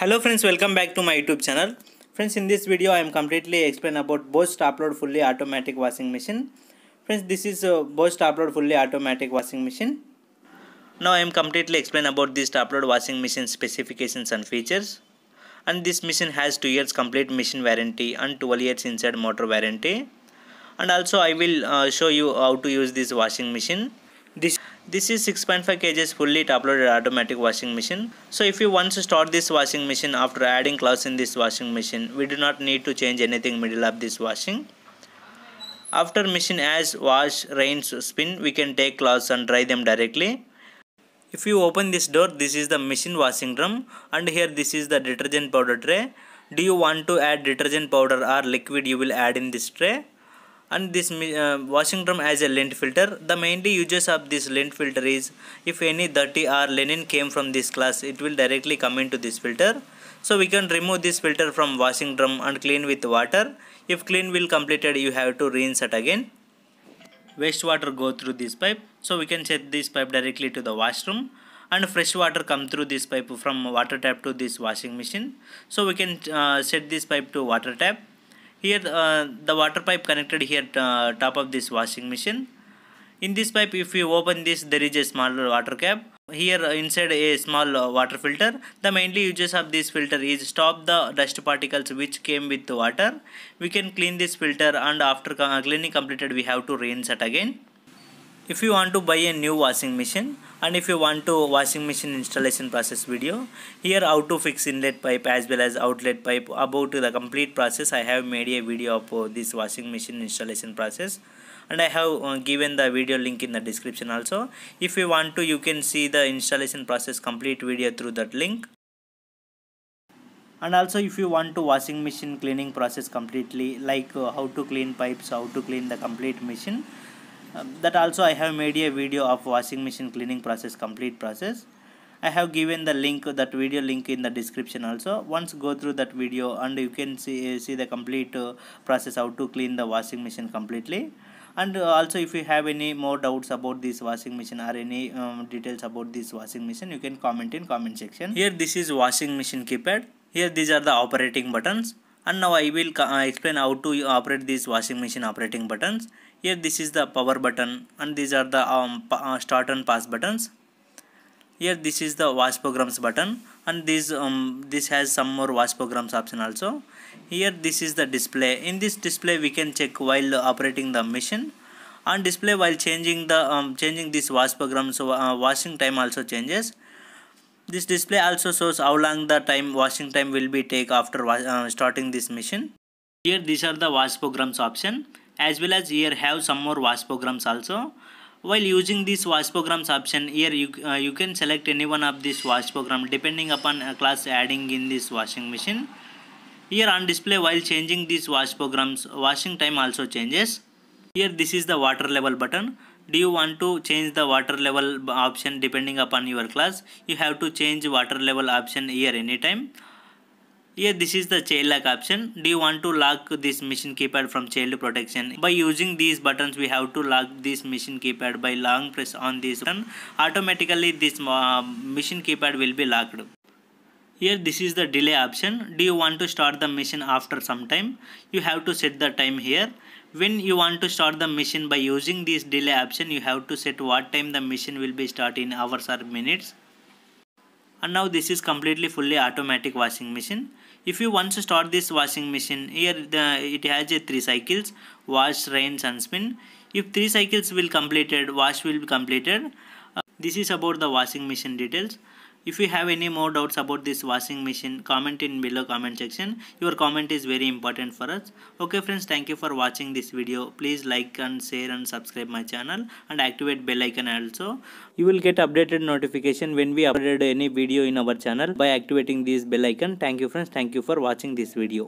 hello friends welcome back to my youtube channel friends in this video i am completely explain about Bosch load fully automatic washing machine friends this is a Bosch load fully automatic washing machine now i am completely explain about this top load washing machine specifications and features and this machine has 2 years complete machine warranty and 12 years inside motor warranty and also i will uh, show you how to use this washing machine this is 6.5 kg fully loaded automatic washing machine. So if you want to start this washing machine after adding clothes in this washing machine, we do not need to change anything middle of this washing. After machine has wash, rinse, spin, we can take clothes and dry them directly. If you open this door, this is the machine washing drum and here this is the detergent powder tray. Do you want to add detergent powder or liquid you will add in this tray? and this uh, washing drum as a lint filter the main uses of this lint filter is if any dirty or linen came from this glass it will directly come into this filter so we can remove this filter from washing drum and clean with water if clean will completed you have to rinse it again wastewater go through this pipe so we can set this pipe directly to the washroom and fresh water come through this pipe from water tap to this washing machine so we can uh, set this pipe to water tap here uh, the water pipe connected here uh, top of this washing machine in this pipe if you open this there is a small water cap here uh, inside a small uh, water filter the mainly uses of this filter is stop the dust particles which came with water we can clean this filter and after uh, cleaning completed we have to rinse it again if you want to buy a new washing machine and if you want to washing machine installation process video here how to fix inlet pipe as well as outlet pipe about the complete process i have made a video of uh, this washing machine installation process and i have uh, given the video link in the description also if you want to you can see the installation process complete video through that link and also if you want to washing machine cleaning process completely like uh, how to clean pipes how to clean the complete machine um, that also I have made a video of washing machine cleaning process complete process I have given the link that video link in the description also once go through that video and you can see eh, see the complete uh, process how to clean the washing machine completely and uh, also if you have any more doubts about this washing machine or any um, details about this washing machine you can comment in comment section here this is washing machine keypad here these are the operating buttons and now I will uh, explain how to operate this washing machine operating buttons here this is the power button and these are the um, uh, start and pause buttons here this is the watch programs button and this um, this has some more watch programs option also here this is the display in this display we can check while operating the machine on display while changing the um, changing this watch program so uh, washing time also changes this display also shows how long the time washing time will be take after uh, starting this machine here these are the watch programs option as well as here have some more wash programs also while using this wash programs option here you, uh, you can select any one of this programs depending upon a class adding in this washing machine here on display while changing these programs, washing time also changes here this is the water level button do you want to change the water level option depending upon your class you have to change water level option here anytime here this is the child lock option. Do you want to lock this machine keypad from child protection? By using these buttons we have to lock this machine keypad by long press on this button. Automatically this uh, machine keypad will be locked here this is the delay option do you want to start the machine after some time you have to set the time here when you want to start the machine by using this delay option you have to set what time the machine will be start in hours or minutes and now this is completely fully automatic washing machine if you once start this washing machine here the it has a three cycles wash rinse and spin if three cycles will completed wash will be completed uh, this is about the washing machine details if you have any more doubts about this washing machine comment in below comment section your comment is very important for us okay friends thank you for watching this video please like and share and subscribe my channel and activate bell icon also you will get updated notification when we upload any video in our channel by activating this bell icon thank you friends thank you for watching this video